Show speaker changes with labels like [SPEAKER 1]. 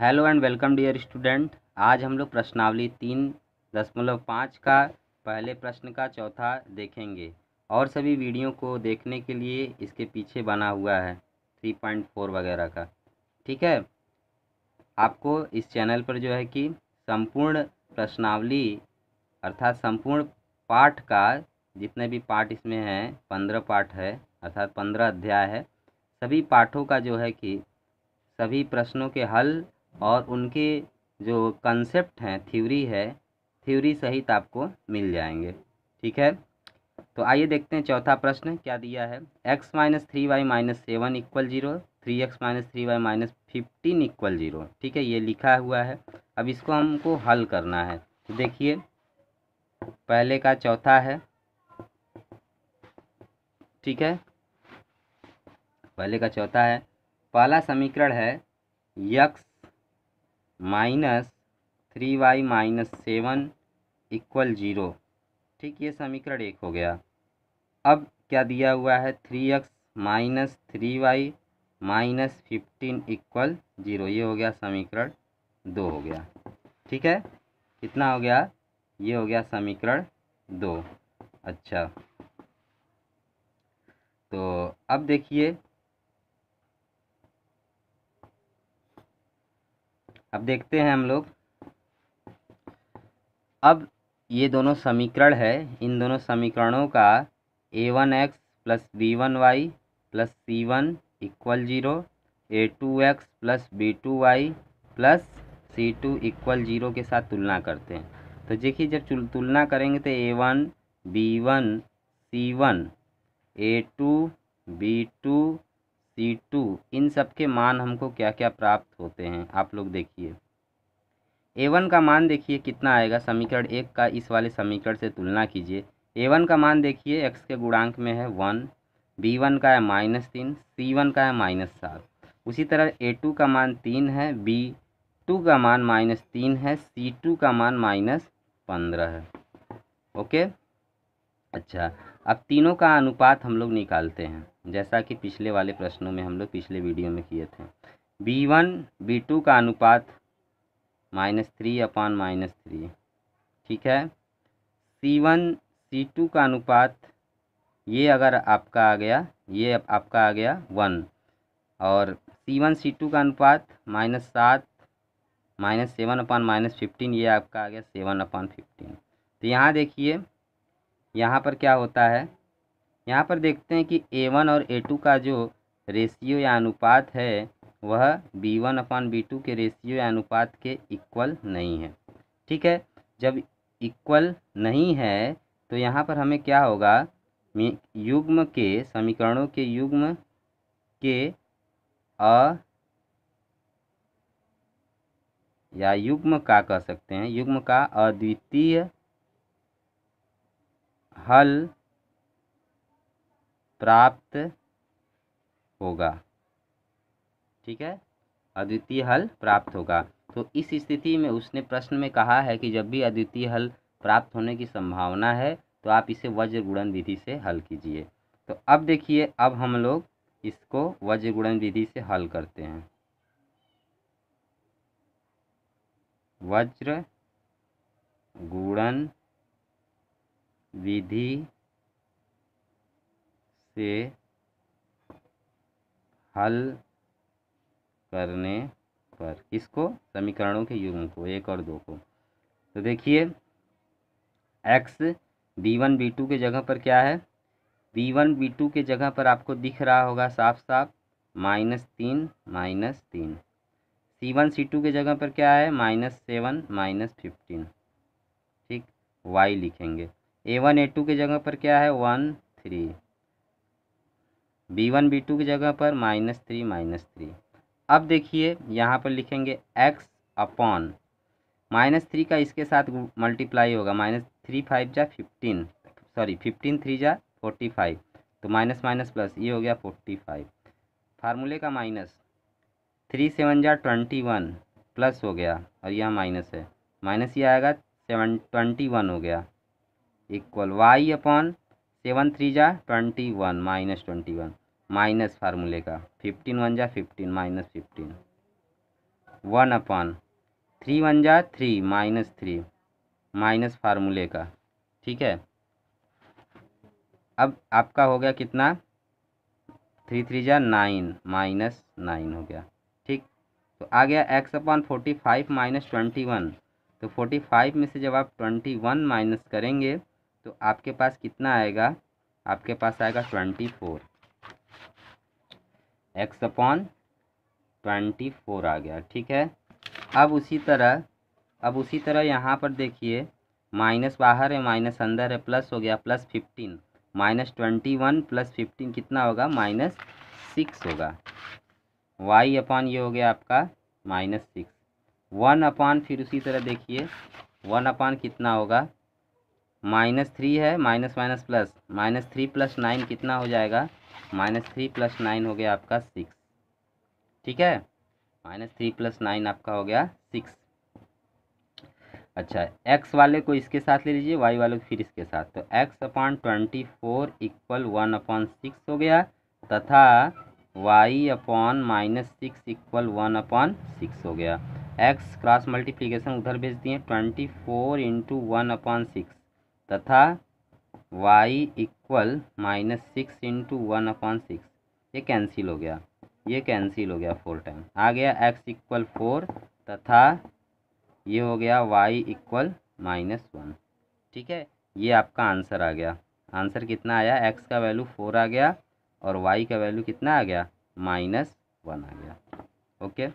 [SPEAKER 1] hello and welcome dear student आज हम लोग प्रश्नावली तीन दशमलव पाँच का पहले प्रश्न का चौथा देखेंगे और सभी वीडियो को देखने के लिए इसके पीछे बना हुआ है थ्री पॉइंट फोर वगैरह का ठीक है आपको इस चैनल पर जो है कि संपूर्ण प्रश्नावली अर्थात संपूर्ण पाठ का जितने भी पाठ इसमें हैं पंद्रह पाठ है अर्थात पंद्रह अध्याय है सभी पाठों का जो है कि सभी प्रश्नों के हल और उनके जो कंसेप्ट हैं थ्योरी है थ्योरी सहित आपको मिल जाएंगे ठीक है तो आइए देखते हैं चौथा प्रश्न क्या दिया है X minus three Y minus seven equal zero three X minus three Y minus fifteen equal zero ठीक है ये लिखा हुआ है अब इसको हमको हल करना है तो देखिए पहले का चौथा है ठीक है पहले का चौथा है पहला समीकरण है X minus three Y minus seven equal zero ठीक ये समीकरण एक हो गया अब क्या दिया हुआ है three X minus three Y minus fifteen equal zero ये हो गया समीकरण दो हो गया ठीक है कितना हो गया ये हो गया समीकरण दो अच्छा तो अब देखिए अब देखते हैं हम लोग अब ये दोनों समीकरण है इन दोनों समीकरणों का A one X plus B one Y plus C one equal zero A two X plus B two Y plus C two equal zero के साथ तुलना करते हैं तो देखिए जब तुलना करेंगे तो A one B one C one A two B two C two इन सब के मान हमको क्या क्या प्राप्त होते हैं आप लोग देखिए ए वन का मान देखिए कितना आएगा समीकरण एक का इस वाले समीकरण से तुलना कीजिए ए वन का मान देखिए एक्स के गुणांक में है वन बी वन का है माइनस तीन सी वन का है माइनस सात उसी तरह ए टू का मान तीन है बी टू का मान माइनस तीन है सी टू का मान माइनस पंद्रह है ओके अच्छा अब तीनों का अनुपात हम लोग निकालते हैं जैसा कि पिछले वाले प्रश्नों में हम लोग पिछले वीडियो में किए थे बी वन बी टू का अनुपात minus three upon minus three ठीक है सी वन सी टू का अनुपात ये अगर आपका आ गया ये आपका आ गया वन और सी वन सी टू का अनुपात माइनस सात minus seven upon minus fifteen ये आपका आ गया सेवन अपॉन फिफ्टीन तो यहाँ देखिए यहाँ पर क्या होता है यहाँ पर देखते हैं कि ए वन और ए टू का जो रेशियो या अनुपात है वह B one upon B two के रेशियो या अनुपात के इक्वल नहीं है ठीक है जब इक्वल नहीं है तो यहाँ पर हमें क्या होगा युग्म के समीकरणों के युग्म के अ या युग्म का कह सकते हैं युग्म का अद्वितीय हल प्राप्त होगा ठीक है अद्वितीय हल प्राप्त होगा तो इस स्थिति में उसने प्रश्न में कहा है कि जब भी अद्वितीय हल प्राप्त होने की संभावना है तो आप इसे वज्र गुणन विधि से हल कीजिए तो अब देखिए अब हम लोग इसको वज्र गुणन विधि से हल करते हैं वज्र गुणन विधि से हल करने पर किसको समीकरणों के युग्म को एक और दो को तो देखिए X B one B two के जगह पर क्या है बी वन बी टू के जगह पर आपको दिख रहा होगा साफ साफ माइनस तीन माइनस तीन सी वन सी टू के जगह पर क्या है माइनस सेवन माइनस फिफ्टीन ठीक वाई लिखेंगे ए वन ए टू की जगह पर क्या है one three B one B two की जगह पर माइनस थ्री माइनस थ्री अब देखिए यहाँ पर लिखेंगे एक्स अपॉन माइनस थ्री का इसके साथ मल्टीप्लाई होगा माइनस थ्री फाइव जा फिफ्टीन सॉरी फिफ्टीन थ्री जा फोर्टी फाइव तो माइनस माइनस प्लस ये हो गया फोर्टी फाइव फार्मूले का माइनस थ्री सेवन जा ट्वेंटी वन प्लस हो गया और यह माइनस है माइनस ये आएगा सेवन ट्वेंटी वन हो गया equal Y upon seven three जा twenty one minus twenty one minus फार्मूले का फिफ्टीन वन जा fifteen minus fifteen one upon three one जा थ्री माइनस थ्री माइनस फार्मूले का ठीक है अब आपका हो गया कितना थ्री थ्री जा नाइन माइनस नाइन हो गया ठीक तो आ गया X upon forty five minus twenty one तो फोर्टी फाइव में से जब आप ट्वेंटी वन माइनस करेंगे तो आपके पास कितना आएगा आपके पास आएगा twenty four X upon twenty four आ गया ठीक है अब उसी तरह अब उसी तरह यहाँ पर देखिए माइनस बाहर है माइनस अंदर है प्लस हो गया plus fifteen minus twenty one plus fifteen कितना होगा माइनस सिक्स होगा वाई अपॉन ये हो गया आपका माइनस सिक्स वन अपॉन फिर उसी तरह देखिए वन अपॉन कितना होगा माइनस थ्री है minus minus plus minus three plus nine कितना हो जाएगा माइनस थ्री प्लस नाइन हो गया आपका सिक्स ठीक है माइनस थ्री प्लस नाइन आपका हो गया सिक्स अच्छा एक्स वाले को इसके साथ ले लीजिए वाई वाले को फिर इसके साथ तो X upon twenty four equal one upon six हो गया तथा Y upon minus six equal one upon six हो गया एक्स क्रॉस मल्टीप्लीकेशन उधर भेज दिए twenty four into one upon six तथा y equal minus six into one upon six ये कैंसिल हो गया ये कैंसिल हो गया फोर टाइम आ गया x इक्वल फोर तथा ये हो गया y इक्वल माइनस वन ठीक है ये आपका आंसर आ गया आंसर कितना आया x का वैल्यू फोर आ गया और y का वैल्यू कितना आ गया माइनस वन आ गया ओके